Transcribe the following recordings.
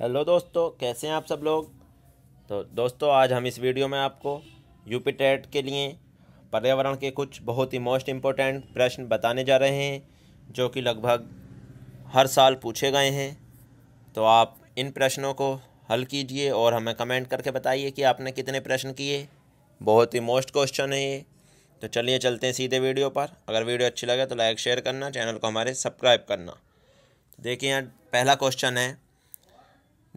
hello दोस्तों कैसे हैं आप सब लोग तो दोस्तों आज हम इस वीडियो में आपको यूपी टेट के लिए पर्यावरण के कुछ बहुत ही मोस्ट इम्पोर्टेंट प्रश्न बताने जा रहे हैं जो कि लगभग हर साल पूछे गए हैं तो आप इन प्रश्नों को हल कीजिए और हमें कमेंट करके बताइए कि आपने कितने प्रश्न किए बहुत ही मोस्ट क्वेश्चन है ये तो चलिए चलते हैं सीधे वीडियो पर अगर वीडियो अच्छी लगे तो लाइक शेयर करना चैनल को हमारे सब्सक्राइब करना देखिए यहाँ पहला क्वेश्चन है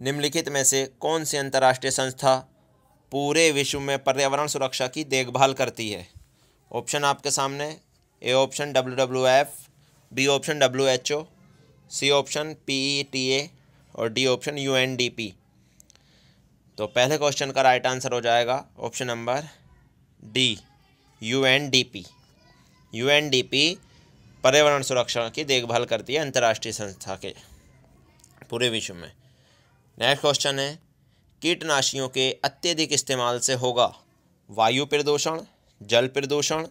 निम्नलिखित में से कौन सी अंतर्राष्ट्रीय संस्था पूरे विश्व में पर्यावरण सुरक्षा की देखभाल करती है ऑप्शन आपके सामने A option W W F B option W H O C option P E T A और D option U N D P तो पहले क्वेश्चन का राइट आंसर हो जाएगा option number D U N D P U N D P पर्यावरण सुरक्षा की देखभाल करती है अंतर्राष्ट्रीय संस्था के पूरे विश्व में नेक्स्ट क्वेश्चन है कीटनाशियों के अत्यधिक इस्तेमाल से होगा वायु प्रदूषण जल प्रदूषण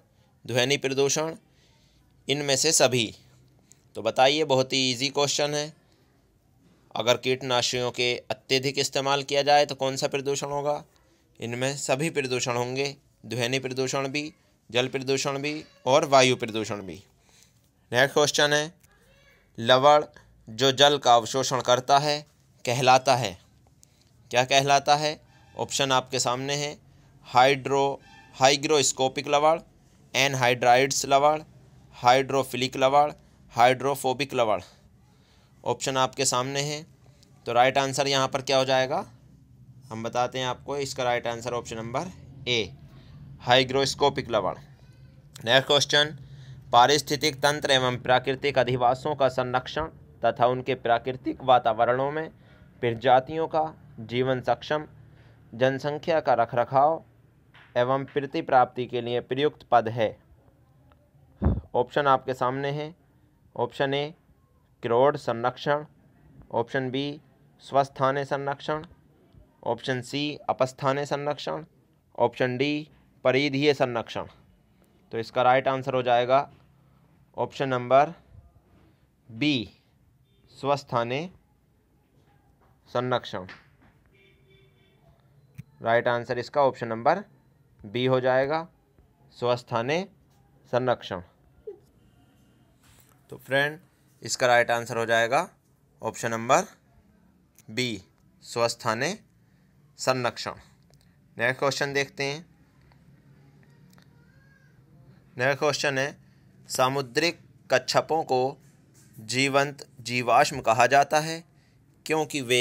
ध्वनि प्रदूषण इनमें से सभी तो बताइए बहुत ही इजी क्वेश्चन है अगर कीटनाशियों के अत्यधिक इस्तेमाल किया जाए तो कौन सा प्रदूषण होगा इनमें सभी प्रदूषण होंगे ध्वनि प्रदूषण भी जल प्रदूषण भी और वायु प्रदूषण भी नेक्स्ट क्वेश्चन है लवण जो जल का अवशोषण करता है कहलाता है क्या कहलाता है ऑप्शन आपके सामने है हाइड्रो हाइग्रोस्कोपिक लवाड़ एनहाइड्राइड्स लवाड़ हाइड्रोफिलिक लवाड़ हाइड्रोफोबिक लवाड़ ऑप्शन आपके सामने है तो राइट आंसर यहाँ पर क्या हो जाएगा हम बताते हैं आपको इसका right answer option number A hygroscopic लवाड़ नेक्स्ट क्वेश्चन पारिस्थितिक तंत्र एवं प्राकृतिक अधिवासों का संरक्षण तथा उनके प्राकृतिक वातावरणों में प्रजातियों का जीवन सक्षम जनसंख्या का रखरखाव एवं प्रति प्राप्ति के लिए प्रयुक्त पद है ऑप्शन आपके सामने है ऑप्शन ए क्रोड़ संरक्षण ऑप्शन बी स्वस्थाने संरक्षण ऑप्शन सी अपस्थाने संरक्षण ऑप्शन डी परिधीय संरक्षण तो इसका राइट आंसर हो जाएगा ऑप्शन नंबर बी स्वस्थाने संरक्षण राइट आंसर इसका ऑप्शन नंबर बी हो जाएगा स्वस्थाने संरक्षण तो फ्रेंड इसका राइट आंसर हो जाएगा ऑप्शन नंबर बी स्वस्थाने संरक्षण नेक्स्ट क्वेश्चन देखते हैं नेक्स्ट क्वेश्चन है सामुद्रिक कच्छपों को जीवंत जीवाश्म कहा जाता है क्योंकि वे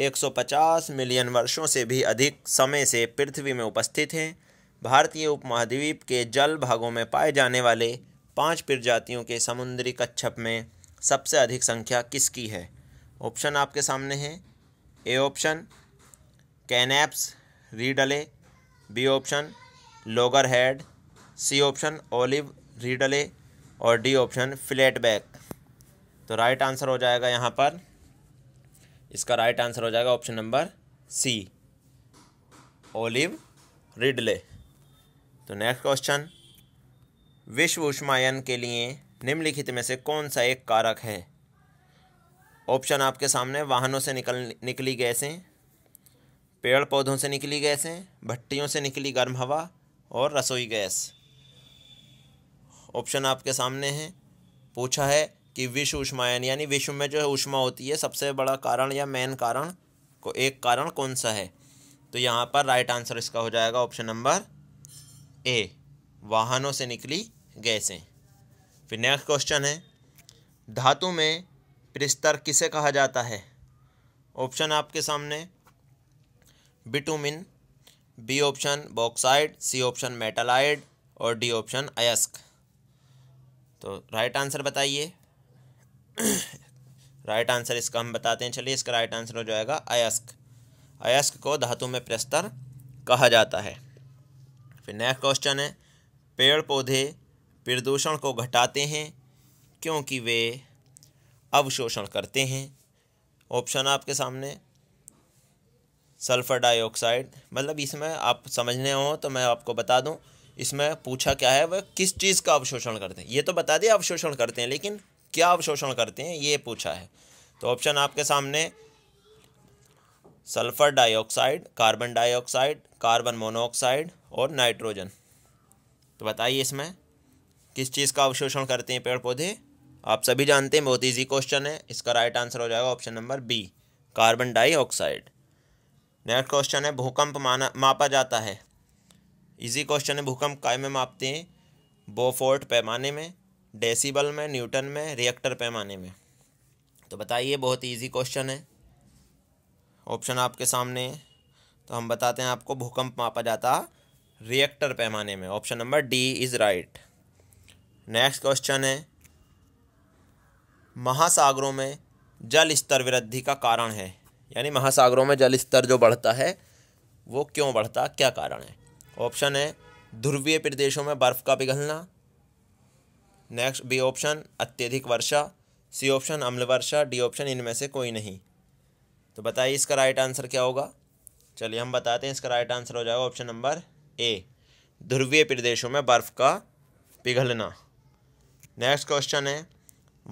150 मिलियन वर्षों से भी अधिक समय से पृथ्वी में उपस्थित हैं भारतीय उपमहाद्वीप के जल भागों में पाए जाने वाले पांच प्रजातियों के समुद्री कच्छप में सबसे अधिक संख्या किसकी है ऑप्शन आपके सामने हैं A option Kemp's ridley B option loggerhead C option olive ridley और डी ऑप्शन फ्लैट बैक तो राइट आंसर हो जाएगा यहाँ पर इसका राइट आंसर हो जाएगा option number C olive ridley तो नेक्स्ट क्वेश्चन विश्व उष्मायन के लिए निम्नलिखित में से कौन सा एक कारक है ऑप्शन आपके सामने वाहनों से निकल निकली गैसें पेड़ पौधों से निकली गैसें भट्टियों से निकली गर्म हवा और रसोई गैस ऑप्शन आपके सामने है पूछा है कि विश्व उष्मायन यानी विश्व में जो है उष्मा होती है सबसे बड़ा कारण या मेन कारण को एक कारण कौन सा है तो यहाँ पर राइट आंसर इसका हो जाएगा ऑप्शन नंबर ए वाहनों से निकली गैसें फिर नेक्स्ट क्वेश्चन है धातु में प्रिस्तर किसे कहा जाता है ऑप्शन आपके सामने bitumen B option bauxite C option metalloid और डी ऑप्शन अयस्क तो राइट आंसर बताइए राइट आंसर इसका हम बताते हैं चलिए इसका राइट आंसर हो जाएगा अयस्क अयस्क को धातु में प्रस्तर कहा जाता है फिर नेक्स्ट क्वेश्चन है पेड़ पौधे प्रदूषण को घटाते हैं क्योंकि वे अवशोषण करते हैं ऑप्शन आपके सामने सल्फ़र डाइऑक्साइड मतलब इसमें आप समझने हो तो मैं आपको बता दूं इसमें पूछा क्या है वह किस चीज़ का अवशोषण करते हैं ये तो बता दिया अवशोषण करते हैं लेकिन क्या अवशोषण करते हैं ये पूछा है तो ऑप्शन आपके सामने sulphur dioxide carbon dioxide carbon monoxide और नाइट्रोजन तो बताइए इसमें किस चीज़ का अवशोषण करते हैं पेड़ पौधे आप सभी जानते हैं बहुत इजी क्वेश्चन है इसका राइट आंसर हो जाएगा option number B carbon dioxide next question है भूकंप माना मापा जाता है इजी क्वेश्चन है भूकंप काय में मापते हैं बोफोर्ट पैमाने में डेसिबल में न्यूटन में रिएक्टर पैमाने में तो बताइए बहुत इजी क्वेश्चन है ऑप्शन आपके सामने है तो हम बताते हैं आपको भूकंप मापा जाता रिएक्टर पैमाने में option number D is right next question है महासागरों में जल स्तर वृद्धि का कारण है यानी महासागरों में जल स्तर जो बढ़ता है वो क्यों बढ़ता क्या कारण है ऑप्शन है ध्रुवीय प्रदेशों में बर्फ़ का पिघलना नेक्स्ट बी ऑप्शन अत्यधिक वर्षा सी ऑप्शन अम्ल वर्षा डी ऑप्शन इनमें से कोई नहीं तो बताइए इसका राइट आंसर क्या होगा चलिए हम बताते हैं इसका राइट आंसर हो जाएगा ऑप्शन नंबर ए ध्रुवीय प्रदेशों में बर्फ़ का पिघलना नेक्स्ट क्वेश्चन है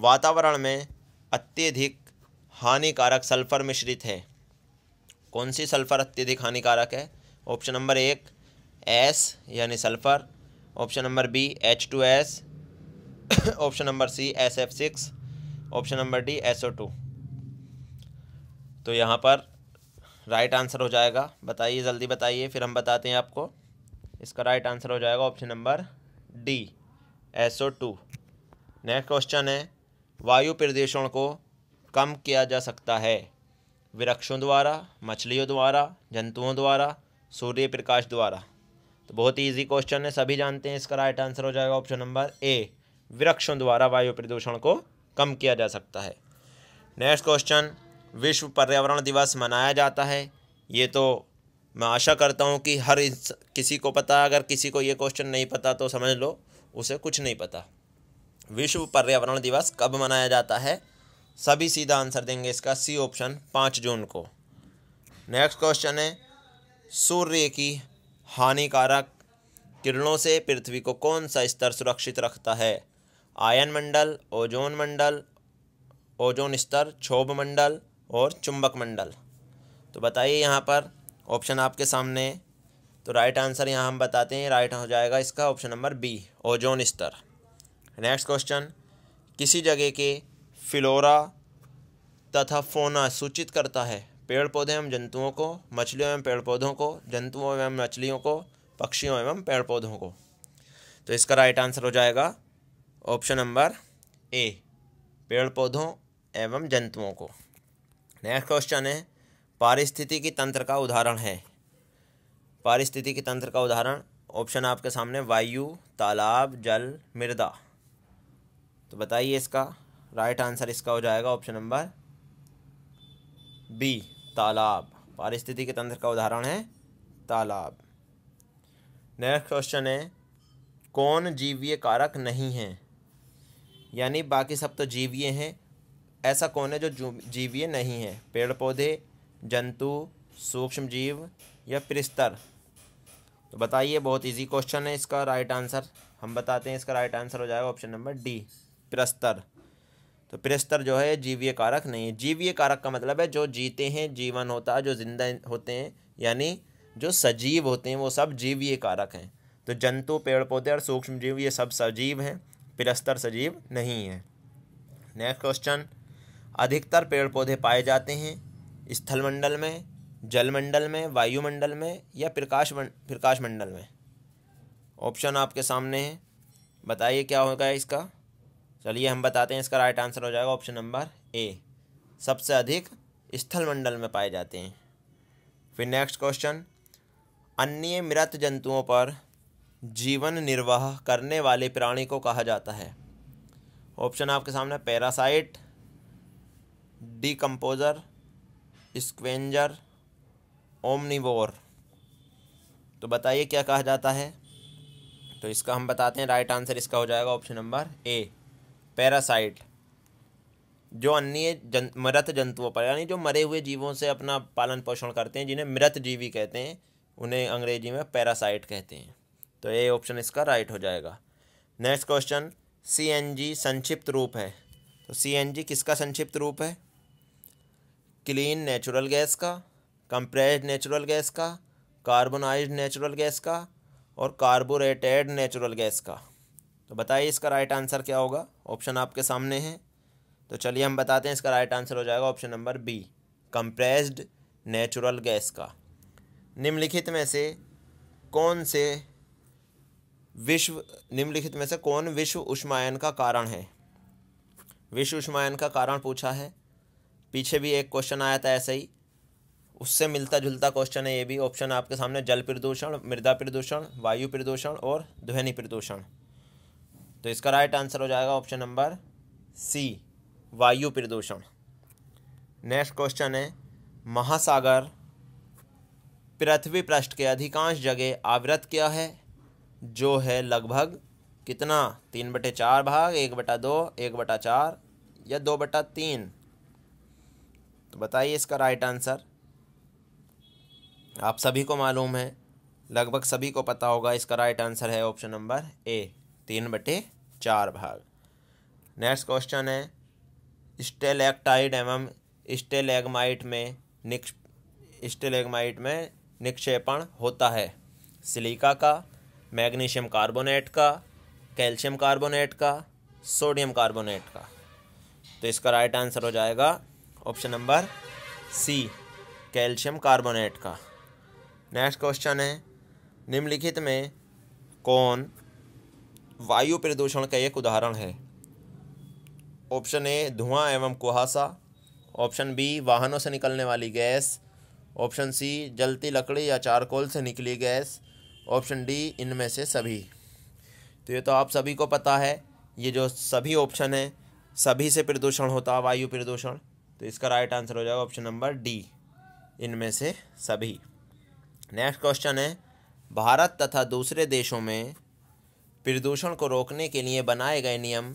वातावरण में अत्यधिक हानिकारक सल्फर मिश्रित है कौन सी सल्फ़र अत्यधिक हानिकारक है ऑप्शन नंबर एक एस यानी sulphur option number B H two S option number C S F six option number D S O two तो यहाँ पर राइट आंसर हो जाएगा बताइए जल्दी बताइए फिर हम बताते हैं आपको इसका राइट आंसर हो जाएगा option number D S O two next question है वायु प्रदूषण को कम किया जा सकता है वृक्षों द्वारा मछलियों द्वारा जंतुओं द्वारा सूर्य प्रकाश द्वारा तो बहुत ही इजी क्वेश्चन है सभी जानते हैं इसका राइट आंसर हो जाएगा ऑप्शन नंबर ए वृक्षों द्वारा वायु प्रदूषण को कम किया जा सकता है नेक्स्ट क्वेश्चन विश्व पर्यावरण दिवस मनाया जाता है ये तो मैं आशा करता हूँ कि हर किसी को पता अगर किसी को ये क्वेश्चन नहीं पता तो समझ लो उसे कुछ नहीं पता विश्व पर्यावरण दिवस कब मनाया जाता है सभी सीधा आंसर देंगे इसका सी ऑप्शन पाँच जून को नेक्स्ट क्वेश्चन है सूर्य की हानिकारक किरणों से पृथ्वी को कौन सा स्तर सुरक्षित रखता है आयन मंडल ओजोन मंडल ओजोन स्तर क्षोभ मंडल और चुंबक मंडल तो बताइए यहाँ पर ऑप्शन आपके सामने तो राइट आंसर यहाँ हम बताते हैं राइट हो जाएगा इसका ऑप्शन नंबर बी ओजोन स्तर नेक्स्ट क्वेश्चन किसी जगह के फ्लोरा तथा फोना सूचित करता है पेड़ पौधे एवं जंतुओं को मछलियों एवं पेड़ पौधों को जंतुओं एवं मछलियों को पक्षियों एवं पेड़ पौधों को तो इसका राइट आंसर हो जाएगा ऑप्शन नंबर ए पेड़ पौधों एवं जंतुओं को नेक्स्ट क्वेश्चन है पारिस्थितिकी तंत्र का उदाहरण है पारिस्थितिकी तंत्र का उदाहरण ऑप्शन आपके सामने वायु तालाब जल मृदा तो बताइए इसका राइट आंसर इसका हो जाएगा ऑप्शन नंबर बी तालाब पारिस्थितिकी तंत्र का उदाहरण है तालाब नेक्स्ट क्वेश्चन है कौन जीवीय कारक नहीं है यानी बाकी सब तो जीवीय हैं ऐसा कौन है जो जीवीय नहीं है पेड़ पौधे जंतु सूक्ष्म जीव या प्रिस्तर तो बताइए बहुत इजी क्वेश्चन है इसका राइट आंसर हम बताते हैं इसका राइट आंसर हो जाएगा ऑप्शन नंबर डी प्रस्तर तो प्रस्तर जो है जीवीय कारक नहीं है जीवीय कारक का मतलब है जो जीते हैं जीवन होता है जो जिंदा होते हैं यानी जो सजीव होते हैं वो सब जीवीय कारक हैं तो जंतु पेड़ पौधे और सूक्ष्म जीव ये सब सजीव हैं पिरस्तर सजीव नहीं है नेक्स्ट क्वेश्चन अधिकतर पेड़ पौधे पाए जाते हैं स्थलमंडल में जलमंडल में वायुमंडल में या प्रकाश प्रकाश मंडल में ऑप्शन आपके सामने है बताइए क्या होगा इसका चलिए हम बताते हैं इसका राइट आंसर हो जाएगा ऑप्शन नंबर ए सबसे अधिक स्थलमंडल में पाए जाते हैं फिर नेक्स्ट क्वेश्चन अन्य मृत जंतुओं पर जीवन निर्वाह करने वाले प्राणी को कहा जाता है ऑप्शन आपके सामने पैरासाइट डिकम्पोजर स्क्वेंजर ओमनिवोर तो बताइए क्या कहा जाता है तो इसका हम बताते हैं राइट आंसर इसका हो जाएगा ऑप्शन नंबर ए पैरासाइट जो अन्य जन मृत जंतुओं पर यानी जो मरे हुए जीवों से अपना पालन पोषण करते हैं जिन्हें मृत जीवी कहते हैं उन्हें अंग्रेजी में पैरासाइट कहते हैं तो ए ऑप्शन इसका राइट हो जाएगा नेक्स्ट क्वेश्चन सी संक्षिप्त रूप है तो सी किसका संक्षिप्त रूप है क्लीन नेचुरल गैस का कंप्रेस्ड नेचुरल गैस का कार्बोनाइज्ड नेचुरल गैस का और कार्बोरेटेड नेचुरल गैस का तो बताइए इसका राइट आंसर क्या होगा ऑप्शन आपके सामने है तो चलिए हम बताते हैं इसका राइट आंसर हो जाएगा option number B compressed natural gas का निम्नलिखित में से कौन से विश्व निम्नलिखित में से कौन विश्व उष्मायन का कारण है विश्व उष्मायन का कारण पूछा है पीछे भी एक क्वेश्चन आया था ऐसे ही उससे मिलता जुलता क्वेश्चन है ये भी ऑप्शन आपके सामने जल प्रदूषण मृदा प्रदूषण वायु प्रदूषण और ध्वनि प्रदूषण तो इसका राइट आंसर हो जाएगा ऑप्शन नंबर सी वायु प्रदूषण नेक्स्ट क्वेश्चन है महासागर पृथ्वी पृष्ठ के अधिकांश जगह आवृत क्या है जो है लगभग कितना तीन बटे चार भाग एक बटा दो एक बटा चार या दो बटा तीन तो बताइए इसका राइट आंसर आप सभी को मालूम है लगभग सभी को पता होगा इसका राइट आंसर है ऑप्शन नंबर ए तीन बटे चार भाग नेक्स्ट क्वेश्चन है स्टेलैक्टाइड एवं स्टेलेगमाइट में निक्ष स्टेलेगमाइट में निक्षेपण होता है सिलिका का मैग्नीशियम कार्बोनेट का कैल्शियम कार्बोनेट का सोडियम कार्बोनेट का तो इसका राइट आंसर हो जाएगा option number C calcium carbonate का नेक्स्ट क्वेश्चन है निम्नलिखित में कौन वायु प्रदूषण का एक उदाहरण है ऑप्शन ए धुआं एवं कुहासा ऑप्शन बी वाहनों से निकलने वाली गैस ऑप्शन सी जलती लकड़ी या चारकोल से निकली गैस ऑप्शन डी इनमें से सभी तो ये तो आप सभी को पता है ये जो सभी ऑप्शन है सभी से प्रदूषण होता है वायु प्रदूषण तो इसका राइट आंसर हो जाएगा ऑप्शन नंबर डी इनमें से सभी नेक्स्ट क्वेश्चन है भारत तथा दूसरे देशों में प्रदूषण को रोकने के लिए बनाए गए नियम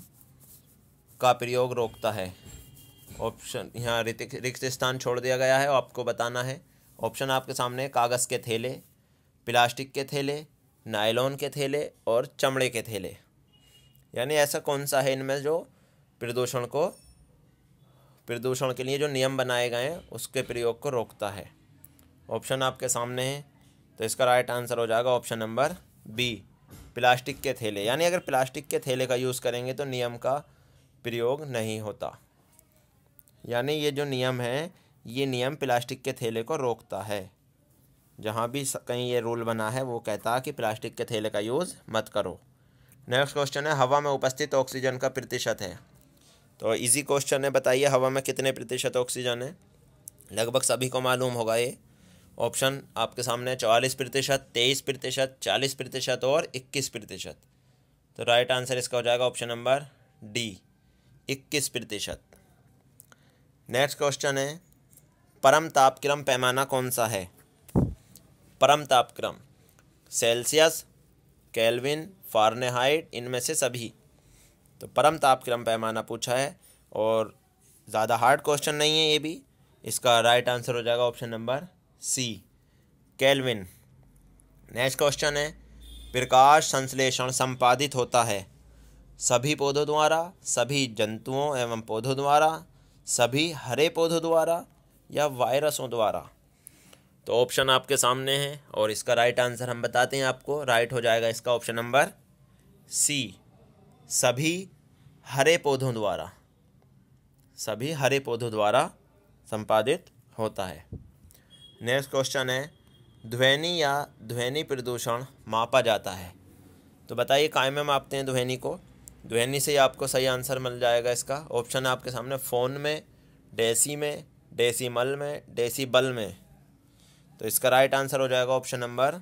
का प्रयोग रोकता है ऑप्शन यहाँ रिक्त स्थान छोड़ दिया गया है आपको बताना है ऑप्शन आपके सामने कागज़ के थैले प्लास्टिक के थैले नायलॉन के थैले और चमड़े के थैले यानी ऐसा कौन सा है इनमें जो प्रदूषण को प्रदूषण के लिए जो नियम बनाए गए हैं उसके प्रयोग को रोकता है ऑप्शन आपके सामने है तो इसका राइट आंसर हो जाएगा ऑप्शन नंबर बी प्लास्टिक के थैले यानी अगर प्लास्टिक के थैले का यूज़ करेंगे तो नियम का प्रयोग नहीं होता यानी ये जो नियम है ये नियम प्लास्टिक के थैले को रोकता है जहाँ भी कहीं ये रूल बना है वो कहता है कि प्लास्टिक के थैले का यूज़ मत करो नेक्स्ट क्वेश्चन है हवा में उपस्थित ऑक्सीजन का प्रतिशत है तो इजी क्वेश्चन है बताइए हवा में कितने प्रतिशत ऑक्सीजन है लगभग सभी को मालूम होगा ये ऑप्शन आपके सामने चौवालीस प्रतिशत तेईस प्रतिशत चालीस प्रतिशत और इक्कीस प्रतिशत तो राइट आंसर इसका हो जाएगा ऑप्शन नंबर डी इक्कीस प्रतिशत नेक्स्ट क्वेश्चन है परम तापक्रम पैमाना कौन सा है परम तापक्रम सेल्सियस केल्विन फारनेहाइट इनमें से सभी तो परम तापक्रम पैमाना पूछा है और ज़्यादा हार्ड क्वेश्चन नहीं है ये भी इसका राइट आंसर हो जाएगा option number C Kelvin next question है प्रकाश संश्लेषण संपादित होता है सभी पौधों द्वारा सभी जंतुओं एवं पौधों द्वारा सभी हरे पौधों द्वारा या वायरसों द्वारा तो ऑप्शन आपके सामने है और इसका राइट आंसर हम बताते हैं आपको राइट हो जाएगा इसका ऑप्शन नंबर सी सभी हरे पौधों द्वारा सभी हरे पौधों द्वारा संपादित होता है नेक्स्ट क्वेश्चन है ध्वनि या ध्वनि प्रदूषण मापा जाता है तो बताइए काय में मापते हैं ध्वनि को ध्वनि से ही आपको सही आंसर मिल जाएगा इसका ऑप्शन है आपके सामने फ़ोन में डेसी में डेसी मल में डेसी बल में तो इसका राइट आंसर हो जाएगा option number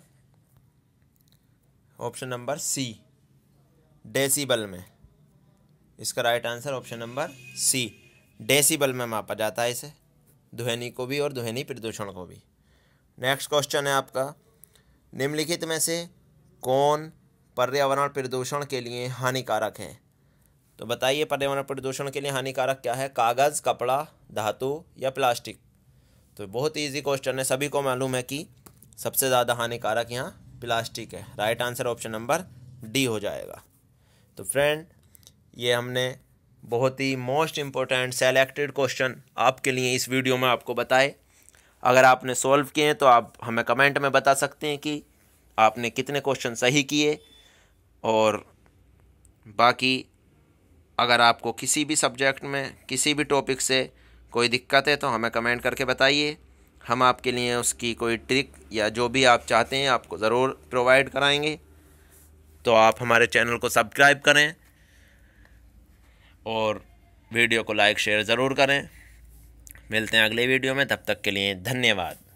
option number C decibel में इसका right answer option number C decibel में मापा जाता है इसे ध्वनि को भी और ध्वनि प्रदूषण को भी नेक्स्ट क्वेश्चन है आपका निम्नलिखित में से कौन पर्यावरण प्रदूषण के लिए हानिकारक है तो बताइए पर्यावरण प्रदूषण के लिए हानिकारक क्या है कागज़ कपड़ा धातु या प्लास्टिक तो बहुत ईजी क्वेश्चन है सभी को मालूम है कि सबसे ज़्यादा हानिकारक यहाँ प्लास्टिक है right answer option number D हो जाएगा तो फ्रेंड ये हमने बहुत ही मोस्ट इम्पोर्टेंट सेलेक्टेड क्वेश्चन आपके लिए इस वीडियो में आपको बताए अगर आपने सॉल्व किए हैं तो आप हमें कमेंट में बता सकते हैं कि आपने कितने क्वेश्चन सही किए और बाकी अगर आपको किसी भी सब्जेक्ट में किसी भी टॉपिक से कोई दिक्कत है तो हमें कमेंट करके बताइए हम आपके लिए उसकी कोई ट्रिक या जो भी आप चाहते हैं आपको ज़रूर प्रोवाइड कराएंगे तो आप हमारे चैनल को सब्सक्राइब करें और वीडियो को लाइक शेयर ज़रूर करें मिलते हैं अगले वीडियो में तब तक के लिए धन्यवाद